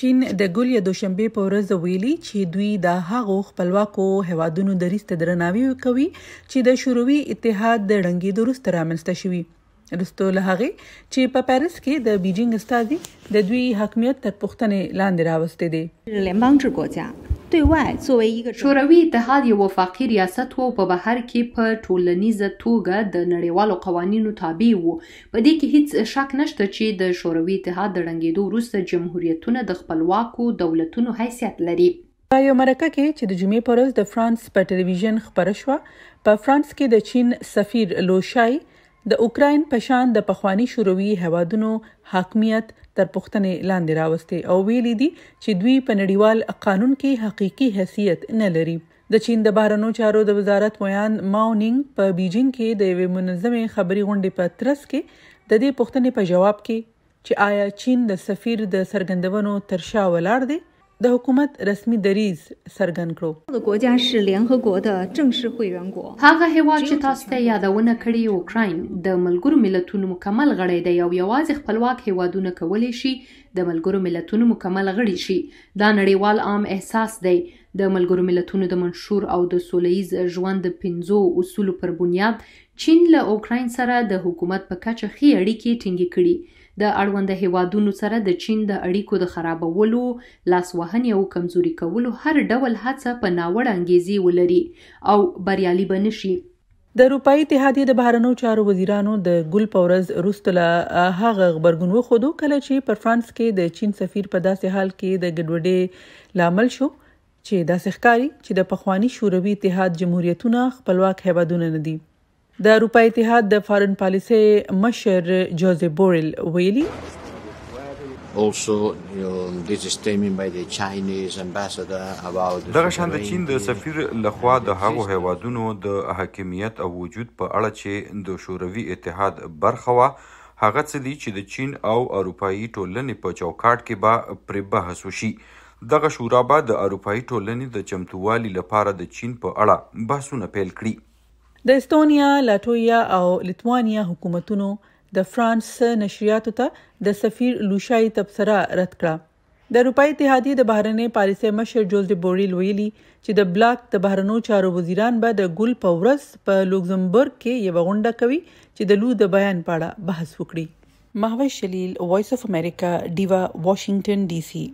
چین د ګولې دوشنبه په ورځ ویلي چې دوی د هغو خپلواکو هوادونو د ریسته درناوی کوي چې د شوروي اتحاد د ړنګې درست رامنځته شوی رستو له هغه چې په پیریس کې د بیجینګ استادي د دوی حکومت تر پوښتنې لاندې راوستي دي شوروي اتحاد یو وفاقي ریاست وو په بهر کې په ټولنیزه توګه د نړیوالو قوانینو تابع وو په دې کې هیڅ شک نشته چې د شوروي اتحاد د ړنګېدو وروسته جمهوریتونه د خپلواکو دولتونو حیثیت لري په یو مرکه کې چې د جمعې پر ورځ د فرانس په ټلویزیون خبره شوه په فرانس کې د چین سفیر لوشای د اوکرين په شان د پخوانی شوروي هوادونو حاکمیت تر پښتنې لاندې راوستي او ویلي دي چې دوی په نړیوال قانون کې حقيقي حیثیت نه لري د چین د بهرنیو چارو د وزارت ویان ماونینګ په بیجینګ کې د یوې منظمې خبري غونډې په ترڅ کې د دې پښتنې په جواب کې چې آیا چین د سفیر د سرګندونو ترشا ولاړ دی د حکومت رسمي دریز څرګند کړو د کوجا شي لهغه د 正式会员国 هغه هوا چې تاسو ته یادونه کړې اوکرين د ملګرو ملتونو مکمل غړی دی او یوازې خپلواک هیوادونه کولی شي د ملګرو ملتونو مکمل غړي شي دا نړیوال عام احساس دی د ملګرو ملتونو د منشور او د سولېز ژوند د پنځو اصولو پر بنیاد چین له اوکرين سره د حکومت په کچه خې اړیکې ټینګې کړې د اړوند هیوادونو سره د چین د اړیکو د خرابولو لاسوهنې او کمزوري کولو هر ډول هڅه په ناوړه انګیزي ولري او بریالي بنشي د اروپאי اتحادیه د بهرنو چارو وزیرانو د ګل پورز روستله هغه خبرګون وخدو کله چې پر فرانس کې د چین سفیر په داسې حال کې د ګډوډي لامل شو چې داسې ښکاری چې د پخوانی شوروي اتحاد جمهوریتونه خپلواک هیوادونه ندي د اروپا اتحاد د فارن پالیسي مشر جوزيف بورل ویلي also you know, this is statement by the Chinese ambassador about دغه شان د چین د سفیر لخوا د هغو هیوادونو د حاکمیت او وجود په اړه چې د شوروي اتحاد برخه وا هغه څه دي چې د چین او اروپאי ټولنې په چوکاټ کې به پر بحث وشي دغه شورا به د اروپאי ټولنې د چمتووالي لپاره د چین په اړه بحثونه پیل کړي د استونیا، لاتویا او لتوانیا حکومتونو د فرانس نشریاتو ته د سفیر لوشای تبصره رد کړه د اروپای اتحادیې د بهرنۍ پالیسۍ مشر جوزف بوریل ویلي چې د بلاک د بهرنو چارو وزیران به د ګل پورس په لوکزمبورګ کې یو غونډه کوي چې د لو د بیان پاړه بحث وکړي محوش شلیل وایس اف امریکا دیوا واشنگټن ډي سي